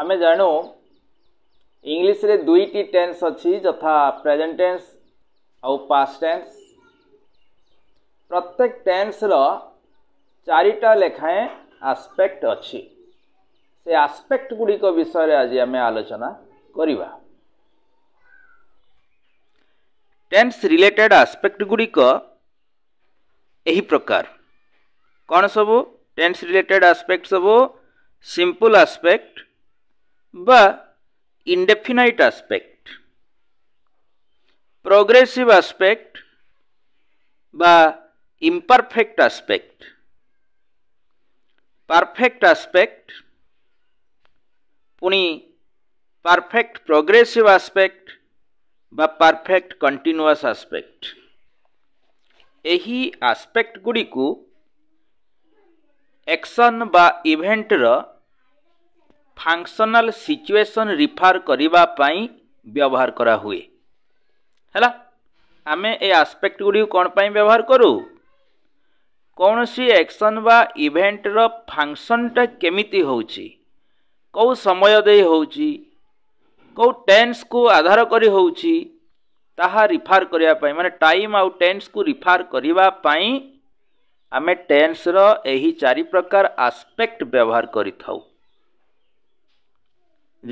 आम जानू English दुईट tense अच्छी जथा प्रेजेन्ट टेन्स पास्ट टेन्स प्रत्येक टेन्सर चारिटा लेखाएं आस्पेक्ट अच्छी से आस्पेक्ट गुड़िक विषय आज आम आलोचना करवा टेन्स रिलेटेड आस्पेक्ट गुड़िक प्रकार कौन सब टेन्स रिलेटेड आस्पेक्ट सबू सिंपल आस्पेक्ट বা ইনডেফিনাইট আসপেক্ট প্রোগ্রেসিভ আসপেক্ট বা ইম্পারফেক্ট আসপেক্ট পারফেক্ট আসপেক্ট পুনি পারফেক্ট প্রোগ্রেসিভ আসপেক্ট বা পারফেক্ট কন্টিনিউয়াস আসপেক্ট এই আসপেক্ট গুড়ি একশন বা ইভেন্টৰ ଫାଙ୍କସନାଲ୍ ସିଚୁଏସନ୍ ରିଫର୍ କରିବା ପାଇଁ ବ୍ୟବହାର କରାହୁଏ ହେଲା ଆମେ ଏ ଆସ୍ପେକ୍ଟ ଗୁଡ଼ିକୁ କ'ଣ ପାଇଁ ବ୍ୟବହାର କରୁ କୌଣସି ଆକ୍ସନ୍ ବା ଇଭେଣ୍ଟର ଫାଙ୍କସନ୍ଟା କେମିତି ହେଉଛି କେଉଁ ସମୟ ଦେଇ ହେଉଛି କେଉଁ ଟେନ୍ସକୁ ଆଧାର କରି ହେଉଛି ତାହା ରିଫର୍ କରିବା ପାଇଁ ମାନେ ଟାଇମ୍ ଆଉ ଟେନ୍ସକୁ ରିଫର୍ କରିବା ପାଇଁ ଆମେ ଟେନ୍ସର ଏହି ଚାରି ପ୍ରକାର ଆସ୍ପେକ୍ଟ ବ୍ୟବହାର କରିଥାଉ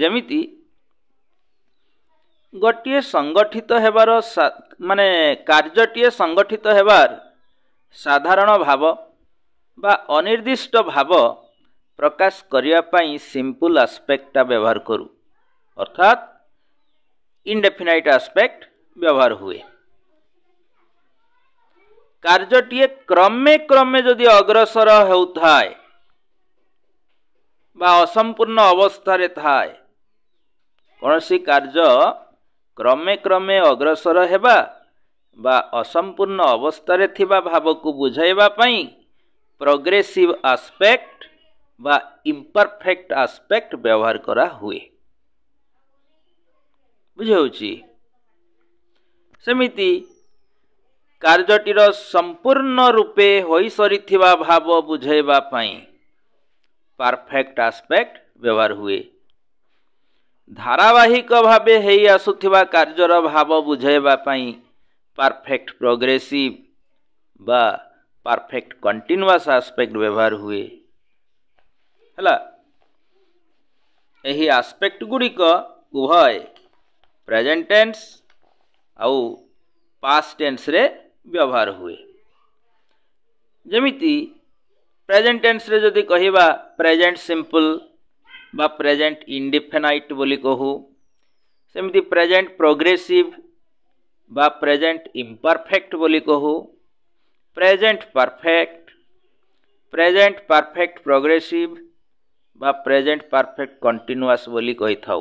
ଯେମିତି ଗୋଟିଏ ସଂଗଠିତ ହେବାର ମାନେ କାର୍ଯ୍ୟଟିଏ ସଂଗଠିତ ହେବାର ସାଧାରଣ ଭାବ ବା ଅନିର୍ଦ୍ଦିଷ୍ଟ ଭାବ ପ୍ରକାଶ କରିବା ପାଇଁ ସିମ୍ପୁଲ୍ ଆସ୍ପେକ୍ଟଟା ବ୍ୟବହାର କରୁ ଅର୍ଥାତ୍ ଇଣ୍ଡେଫିନାଇଟ୍ ଆସ୍ପେକ୍ଟ ବ୍ୟବହାର ହୁଏ କାର୍ଯ୍ୟଟିଏ କ୍ରମେ କ୍ରମେ ଯଦି ଅଗ୍ରସର ହେଉଥାଏ ବା ଅସମ୍ପୂର୍ଣ୍ଣ ଅବସ୍ଥାରେ ଥାଏ କୌଣସି କାର୍ଯ୍ୟ କ୍ରମେ କ୍ରମେ ଅଗ୍ରସର ହେବା ବା ଅସମ୍ପୂର୍ଣ୍ଣ ଅବସ୍ଥାରେ ଥିବା ଭାବକୁ ବୁଝାଇବା ପାଇଁ ପ୍ରୋଗ୍ରେସିଭ୍ ଆସ୍ପେକ୍ଟ ବା ଇମ୍ପରଫେକ୍ଟ ଆସ୍ପେକ୍ଟ ବ୍ୟବହାର କରାହୁଏ ବୁଝାଉଛି ସେମିତି କାର୍ଯ୍ୟଟିର ସମ୍ପୂର୍ଣ୍ଣ ରୂପେ ହୋଇସରିଥିବା ଭାବ ବୁଝାଇବା ପାଇଁ ପରଫେକ୍ଟ ଆସ୍ପେକ୍ଟ ବ୍ୟବହାର ହୁଏ ଧାରାବାହିକ ଭାବେ ହେଇ ଆସୁଥିବା କାର୍ଯ୍ୟର ଭାବ ବୁଝାଇବା ପାଇଁ ପରଫେକ୍ଟ ପ୍ରୋଗ୍ରେସିଭ ବା ପରଫେକ୍ଟ କଣ୍ଟିନ୍ୟୁଆସ୍ ଆସ୍ପେକ୍ଟ ବ୍ୟବହାର ହୁଏ ହେଲା ଏହି ଆସ୍ପେକ୍ଟ ଗୁଡ଼ିକ ଉଭୟ ପ୍ରେଜେଣ୍ଟେନ୍ସ ଆଉ ପାଷ୍ଟେନ୍ସରେ ବ୍ୟବହାର ହୁଏ ଯେମିତି ପ୍ରେଜେଣ୍ଟେନ୍ସରେ ଯଦି କହିବା ପ୍ରେଜେଣ୍ଟ ସିମ୍ପଲ୍ बा प्रेजेंट इंडिफेनाइट बोली कहू सेम प्रेजेंट प्रोग्रेसिव बा प्रेजेंट इम्परफेक्ट बोली कहू present perfect present perfect progressive बा प्रेजेंट परफेक्ट कंटिन्यूस बोली कही था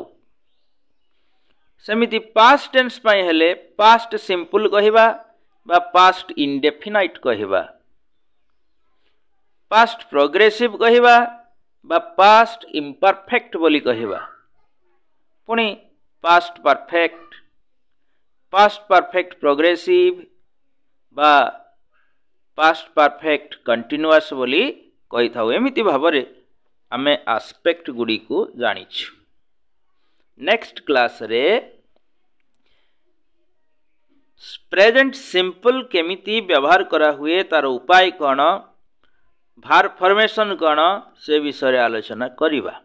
सेमती पास्ट टेन्स हेले पास्ट सिंपल कहवा बा पास्ट इंडेफिनाइट कहवा पास्ट प्रोग्रेसिव कहवा বা পাস্ট ইম্পারফেক্ট ବୋଲି କହିବା ପୁଣି past perfect past perfect progressive ବା ପାଷ୍ଟ ପରଫେକ୍ଟ କଣ୍ଟିନ୍ୟୁଆସ୍ ବୋଲି କହିଥାଉ ଏମିତି ଭାବରେ ଆମେ ଆସ୍ପେକ୍ଟ ଗୁଡ଼ିକୁ ଜାଣିଛୁ ନେକ୍ସଟ କ୍ଲାସ୍ରେ ପ୍ରେଜେଣ୍ଟ ସିମ୍ପଲ୍ କେମିତି ବ୍ୟବହାର କରାହୁଏ ତା'ର ଉପାୟ କ'ଣ ଫର୍ମେସନ୍ କ'ଣ ସେ ବିଷୟରେ ଆଲୋଚନା କରିବା